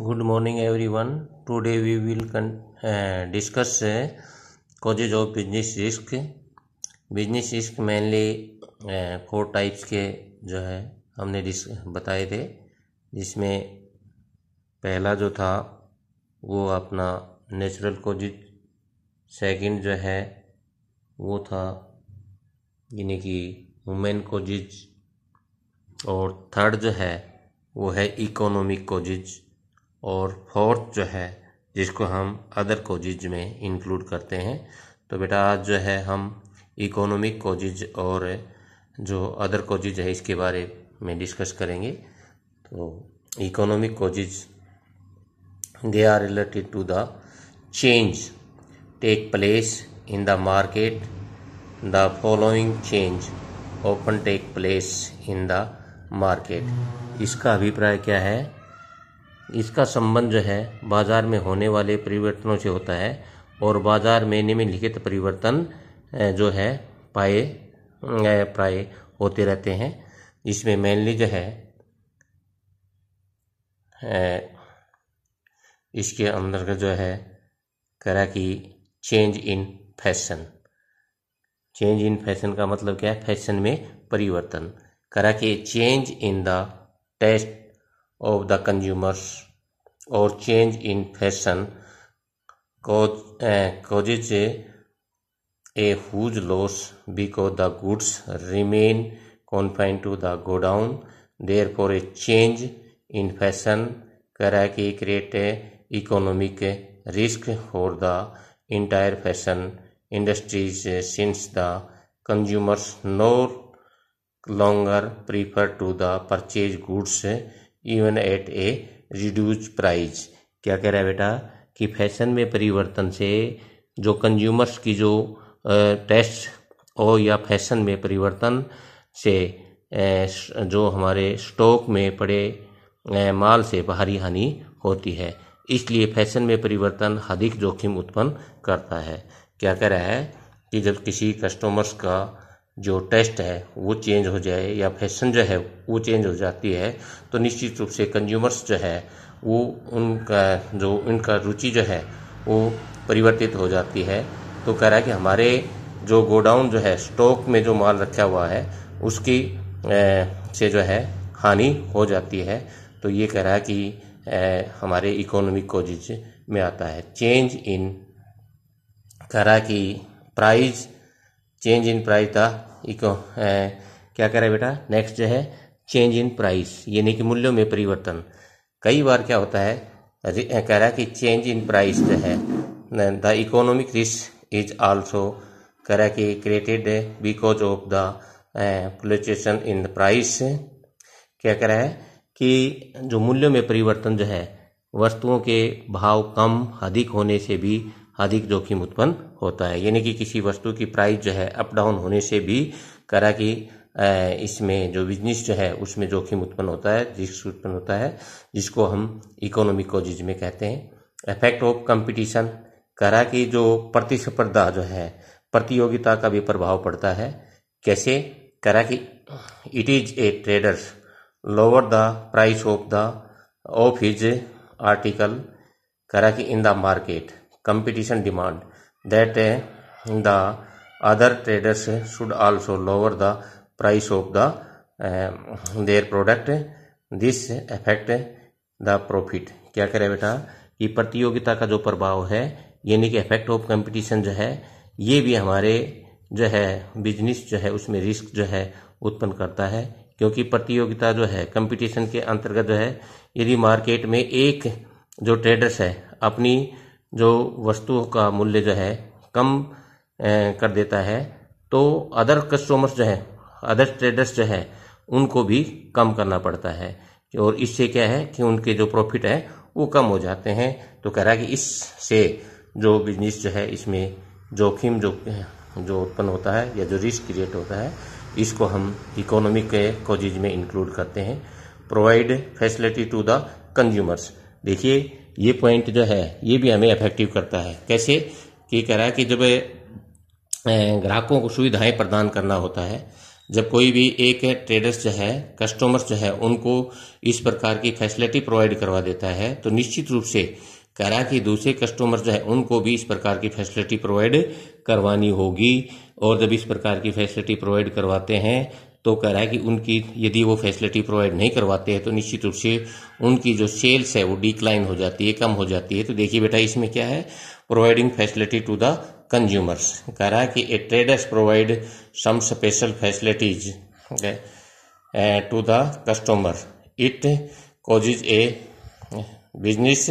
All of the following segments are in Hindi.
Good morning every today we will discuss causes of business risk business risk mainly four types के जो है हमने बताए थे जिसमें पहला जो था वो अपना नेचुरल कॉजेज सेकेंड जो है वो था यानी कि वुमेन कोजिज और थर्ड जो है वो है इकोनॉमिक कोजिज़ और फोर्थ जो है जिसको हम अदर कोजिज में इंक्लूड करते हैं तो बेटा आज जो है हम इकोनॉमिक कोजिज और जो अदर कोजिज है इसके बारे में डिस्कस करेंगे तो economic causes they are related to the change take place in the market the following change open take place in the market इसका अभिप्राय क्या है इसका संबंध जो है बाजार में होने वाले परिवर्तनों से होता है और बाजार में निम्नलिखित परिवर्तन जो है पाए प्राय होते रहते हैं इसमें मेनली जो है इसके अंदर जो है करा कि change in fashion change in fashion का मतलब क्या है फैशन में परिवर्तन करा कि change in the taste of the consumers or change in fashion cause, uh, causes a, a huge loss because the goods remain confined to the godown. Therefore, a change in fashion can create a economic risk for the entire fashion industries since the consumers no longer prefer to the purchase goods even at a reduce price क्या कह रहा है बेटा कि फैशन में परिवर्तन से जो कंज्यूमर्स की जो टेस्ट और या फैशन में परिवर्तन से जो हमारे स्टॉक में पड़े माल से बाहरी हानि होती है इसलिए फैशन में परिवर्तन अधिक जोखिम उत्पन्न करता है क्या कह रहा है कि जब किसी कस्टमर्स का जो टेस्ट है वो चेंज हो जाए या फैशन जो है वो चेंज हो जाती है तो निश्चित रूप से कंज्यूमर्स जो है वो उनका जो उनका रुचि जो है वो परिवर्तित हो जाती है तो कह रहा है कि हमारे जो गोडाउन जो है स्टॉक में जो माल रखा हुआ है उसकी ए, से जो है हानि हो जाती है तो ये कह रहा है कि ए, हमारे इकोनॉमिक कोजिज में आता है चेंज इन कह रहा है कि प्राइज़ चेंज इन प्राइस था इको क्या कह रहे बेटा नेक्स्ट जो है चेंज इन प्राइस यानी कि मूल्यों में परिवर्तन कई बार क्या होता है कह रहा है कि चेंज इन प्राइस जो है the economic risk is also कह रहा है कि created because of the fluctuation in the price क्या कह रहा है कि जो मूल्यों में परिवर्तन जो है वस्तुओं के भाव कम अधिक होने से भी अधिक जोखिम उत्पन्न होता है यानी कि किसी वस्तु की प्राइस जो है अप डाउन होने से भी करा कि इसमें जो बिजनेस जो है उसमें जोखिम उत्पन्न होता है रिस्क उत्पन्न होता है जिसको हम इकोनॉमिक कोजिज में कहते हैं इफेक्ट ऑफ कंपटीशन करा कि जो प्रतिस्पर्धा जो है प्रतियोगिता का भी प्रभाव पड़ता है कैसे करा कि it is a traders lower the price of the of his article करा कि in the market competition demand that eh, the other traders eh, should also lower the price of the their product this affect the profit क्या करे बेटा कि प्रतियोगिता का जो प्रभाव है यानी कि इफेक्ट ऑफ कंपटीशन जो है ये भी हमारे जो है बिजनेस जो है उसमें रिस्क जो है उत्पन्न करता है क्योंकि प्रतियोगिता जो है कंपटीशन के अंतर्गत जो है यदि मार्केट में एक जो ट्रेडर्स है अपनी जो वस्तुओं का मूल्य जो है कम कर देता है तो अदर कस्टमर्स जो है अदर ट्रेडर्स जो है उनको भी कम करना पड़ता है और इससे क्या है कि उनके जो प्रॉफिट है वो कम हो जाते हैं तो कह रहा है कि इससे जो बिजनेस जो है इसमें जोखिम जो जो उत्पन्न होता है या जो रिस्क क्रिएट होता है इसको हम इकोनॉमिक कोजिज में इंक्लूड करते हैं provide facility to the consumers देखिए ये पॉइंट जो है ये भी हमें इफेक्टिव करता है कैसे कि कह रहा है कि जब ग्राहकों को सुविधाएं प्रदान करना होता है जब कोई भी एक ट्रेडर्स जो है कस्टमर्स जो है उनको इस प्रकार की फैसिलिटी प्रोवाइड करवा देता है तो निश्चित रूप से कह रहा कि दूसरे कस्टमर जो है उनको भी इस प्रकार की फैसिलिटी प्रोवाइड करवानी होगी और जब इस प्रकार की फैसिलिटी प्रोवाइड करवाते हैं तो कह रहा है कि उनकी यदि वो फैसिलिटी प्रोवाइड नहीं करवाते हैं तो निश्चित रूप से उनकी जो सेल्स है वो डिक्लाइन हो जाती है कम हो जाती है तो देखिए बेटा इसमें क्या है providing facility to the consumers कह रहा है कि a traders provide some special facilities to the customer it causes a business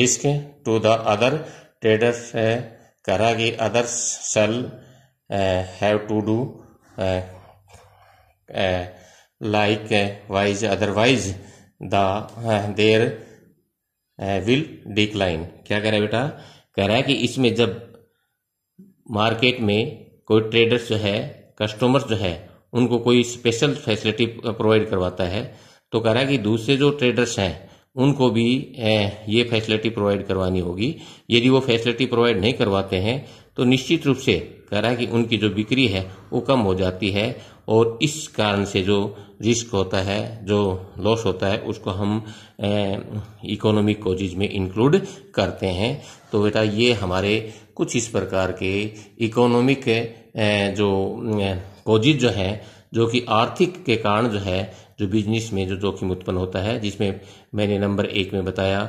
risk to the other traders कह रहा है कि others sell have to do likewise otherwise the there will decline क्या कह रहा है बेटा कह रहा है कि इसमें जब मार्केट में कोई ट्रेडर्स जो है कस्टमर्स जो है उनको कोई स्पेशल फैसिलिटी प्रोवाइड करवाता है तो कह रहा है कि दूसरे जो ट्रेडर्स हैं उनको भी ये फैसिलिटी प्रोवाइड करवानी होगी यदि वो फैसिलिटी प्रोवाइड नहीं करवाते हैं तो निश्चित रूप से कह रहा है कि उनकी जो बिक्री है वो कम हो जाती है और इस कारण से जो रिस्क होता है जो लॉस होता है उसको हम इकोनॉमिक कोजिज में इंक्लूड करते हैं तो बेटा ये हमारे कुछ इस प्रकार के इकोनॉमिक जो कोजिज जो हैं जो कि आर्थिक के कारण जो है जो बिजनेस में जो जोखिम उत्पन्न होता है जिसमें मैंने नंबर एक में बताया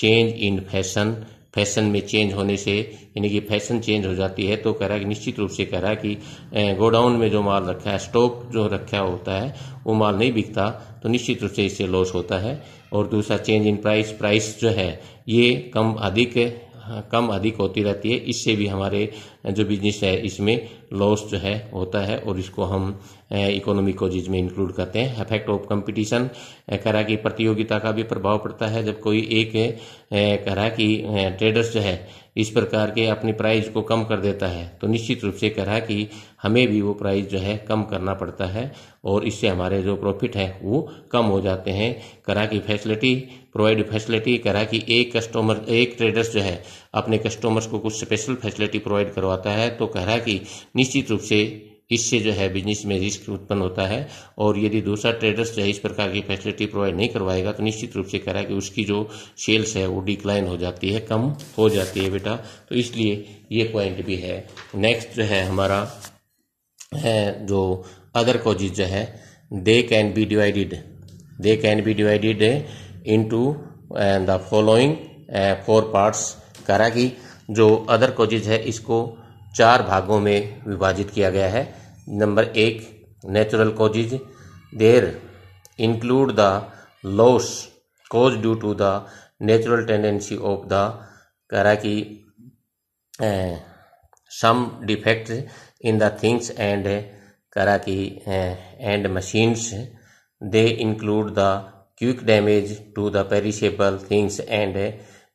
चेंज इन फैशन फैशन में चेंज होने से यानी कि फैशन चेंज हो जाती है तो कह रहा है कि निश्चित रूप से कह रहा है कि गोडाउन में जो माल रखा है स्टॉक जो रखा होता है वो माल नहीं बिकता तो निश्चित रूप से इससे लॉस होता है और दूसरा चेंज इन प्राइस प्राइस जो है ये कम अधिक हाँ, कम अधिक होती रहती है इससे भी हमारे जो बिजनेस है इसमें लॉस जो है होता है और इसको हम इकोनॉमी कोजिज में इंक्लूड करते हैं इफेक्ट ऑफ कंपटीशन करा की प्रतियोगिता का भी प्रभाव पड़ता है जब कोई एक करा की ट्रेडर्स जो है इस प्रकार के अपनी प्राइस को कम कर देता है तो निश्चित रूप से करा कि हमें भी वो प्राइस जो है कम करना पड़ता है और इससे हमारे जो प्रॉफिट है वो कम हो जाते हैं करा की फैसिलिटी प्रोवाइड फैसिलिटी कह रहा है कि एक कस्टमर एक ट्रेडर्स जो है अपने कस्टमर्स को कुछ स्पेशल फैसिलिटी प्रोवाइड करवाता है तो कह रहा है कि निश्चित रूप से इससे जो है बिजनेस में रिस्क उत्पन्न होता है और यदि दूसरा ट्रेडर्स जो है इस प्रकार की फैसिलिटी प्रोवाइड नहीं करवाएगा तो निश्चित रूप से कह रहा है कि उसकी जो सेल्स है वो डिक्लाइन हो जाती है कम हो जाती है बेटा तो इसलिए ये पॉइंट भी है नेक्स्ट जो है हमारा है जो अदर कॉजिज जो है they can be divided they can be divided into the following four parts कराकी जो अदर कोजेज है इसको चार भागों में विभाजित किया गया है नंबर एक natural causes there include the loss cause due to the natural tendency of the कराकी some defect in the things and करा कि and machines they include the quick damage to the perishable things and,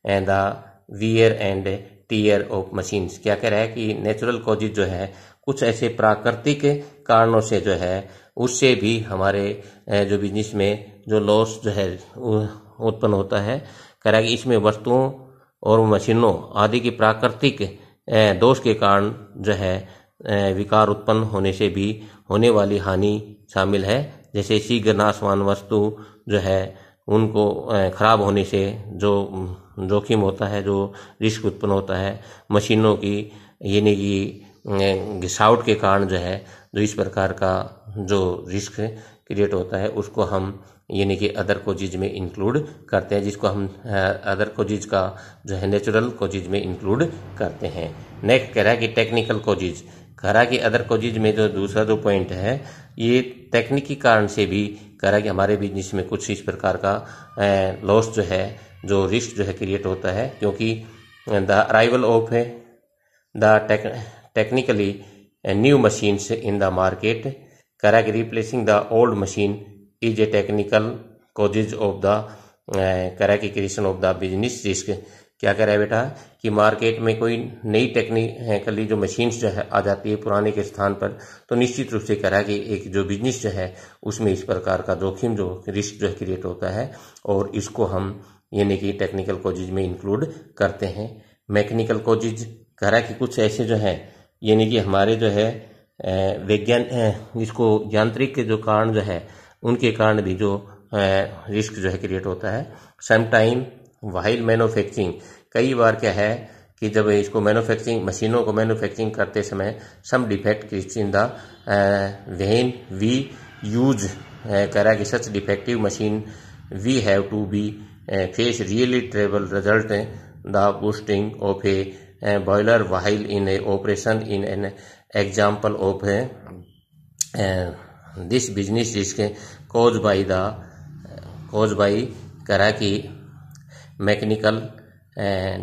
and the wear and tear of machines क्या कह रहा है कि नेचुरल कॉजेज जो है कुछ ऐसे प्राकृतिक कारणों से जो है उससे भी हमारे जो बिजनेस में जो लॉस जो है उत्पन्न होता है कह रहा है कि इसमें वस्तुओं और मशीनों आदि की प्राकृतिक दोष के कारण जो है विकार उत्पन्न होने से भी होने वाली हानि शामिल है जैसे शीघ्र नाशवान वस्तु जो है उनको खराब होने से जो जोखिम होता है जो रिस्क उत्पन्न होता है मशीनों की यानी कि घिसावट के कारण जो है जो इस प्रकार का जो रिस्क क्रिएट होता है उसको हम यानी कि अदर कोजिज में इंक्लूड करते हैं जिसको हम अदर कोजिज का जो है नेचुरल कोजिज में इंक्लूड करते हैं नेक्स्ट कह रहा है कि टेक्निकल कोजिज कह रहा है कि अदर कोजिज में जो दूसरा जो पॉइंट है ये तकनीकी कारण से भी कह रहा है कि हमारे बिजनेस में कुछ इस प्रकार का लॉस जो है जो रिस्क जो है क्रिएट होता है क्योंकि द अराइवल ऑफ है the technically new machines in the market कह रहा है कि replacing the old machine is a technical causes of the कह रहा है कि creation of the business risk क्या कह रहा है बेटा कि मार्केट में कोई नई टेक्निकली जो मशीन्स जो है आ जाती है पुराने के स्थान पर तो निश्चित रूप से कह रहा है कि एक जो बिजनेस जो है उसमें इस प्रकार का जोखिम जो रिस्क जो है क्रिएट होता है और इसको हम यानी कि टेक्निकल कोजिज में इंक्लूड करते हैं मैकेनिकल कोजिज कह रहा है कि कुछ ऐसे जो हैं यानी कि हमारे जो है विज्ञान इसको यांत्रिक के जो कारण जो है उनके कारण भी जो रिस्क जो है क्रिएट होता है समटाइम वाइल मैन्युफैक्चरिंग कई बार क्या है कि जब इसको मैन्युफैक्चरिंग मशीनों को मैनुफैक्चरिंग करते समय some defect in the when we use कह रहा है कि such defective machine we have to be face really trouble result the boosting of a boiler while in a operation in an example of this business is cause by the cause by कि mechanical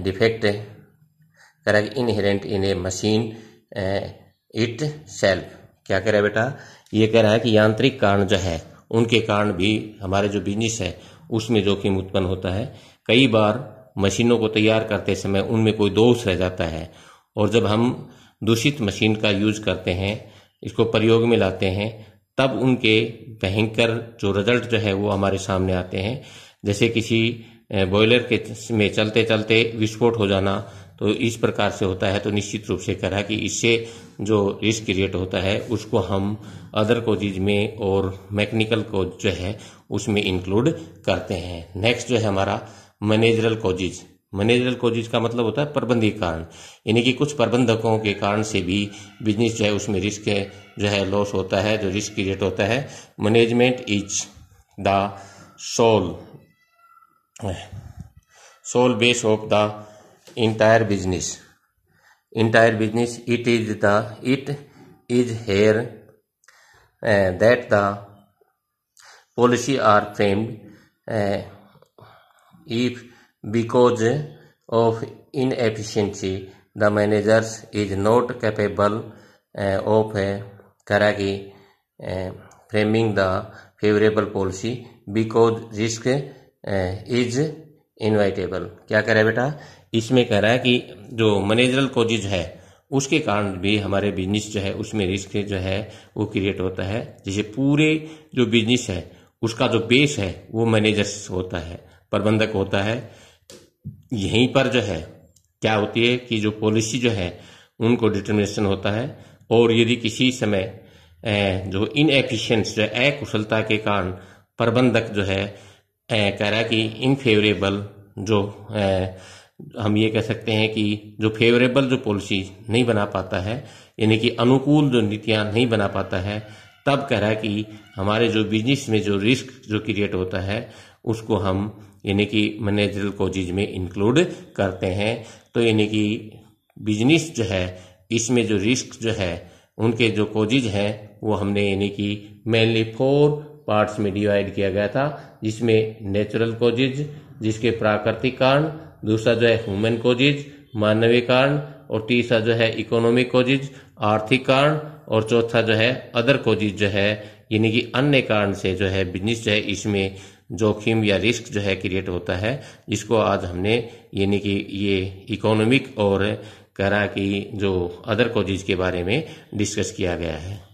defect eh, eh, correct inherent in a machine itself क्या कह रहा है बेटा ये कह रहा है कि यांत्रिक कारण जो है उनके कारण भी हमारे जो बिजनेस है उसमें जोखिम उत्पन्न होता है कई बार मशीनों को तैयार करते समय उनमें कोई दोष रह जाता है और जब हम दूषित मशीन का यूज करते हैं इसको प्रयोग में लाते हैं तब उनके भयंकर जो रिजल्ट जो है वो हमारे सामने आते हैं जैसे किसी बॉयलर के में चलते चलते विस्फोट हो जाना तो इस प्रकार से होता है तो निश्चित रूप से कह रहा है कि इससे जो रिस्क क्रिएट होता है उसको हम अदर कोजिज में और मैकेनिकल को जो है उसमें इंक्लूड करते हैं नेक्स्ट जो है हमारा मैनेजरल कोजिज मैनेजरल कोजिज का मतलब होता है प्रबंधी कारण यानी कि कुछ प्रबंधकों के कारण से भी बिजनेस जो है उसमें रिस्क जो है लॉस होता है जो रिस्क क्रिएट होता है management is the sole sole base of the entire business entire business it is the it is here uh, that the policy are framed uh, if because of inefficiency the managers is not capable uh, of uh, karagi uh, framing the favorable policy because risk is inevitable क्या कह रहा है बेटा इसमें कह रहा है कि जो मैनेजरल कोजिज है उसके कारण भी हमारे बिजनेस जो है उसमें रिस्क जो है वो क्रिएट होता है जैसे पूरे जो बिजनेस है उसका जो बेस है वो मैनेजर्स होता है प्रबंधक होता है यहीं पर जो है क्या होती है कि जो पॉलिसी जो है उनको डिटर्मिनेशन होता है और यदि किसी समय जो इनएफिशियंस जो अकुशलता के कारण प्रबंधक जो है कह रहा है कि इन फेवरेबल जो हम ये कह सकते हैं कि जो फेवरेबल जो पॉलिसी नहीं बना पाता है यानी कि अनुकूल जो नीतियाँ नहीं बना पाता है तब कह रहा है कि हमारे जो बिजनेस में जो रिस्क जो क्रिएट होता है उसको हम यानी कि मैनेजरल कोजिज में इंक्लूड करते हैं तो यानी कि बिजनेस जो है इसमें जो रिस्क जो है उनके जो कोजिज हैं वो हमने यानी कि मेनली फोर पार्ट्स में डिवाइड किया गया था जिसमें नेचुरल कोजिज जिसके प्राकृतिक कारण दूसरा जो है ह्यूमन कोजिज मानवीय कारण और तीसरा जो है इकोनॉमिक कोजिज आर्थिक कारण और चौथा जो है अदर कोजिज जो है यानी कि अन्य कारण से जो है बिजनेस जो है इसमें जोखिम या रिस्क जो है क्रिएट होता है जिसको आज हमने यानी कि ये इकोनॉमिक और करा की जो अदर कोजिज के बारे में डिस्कस किया गया है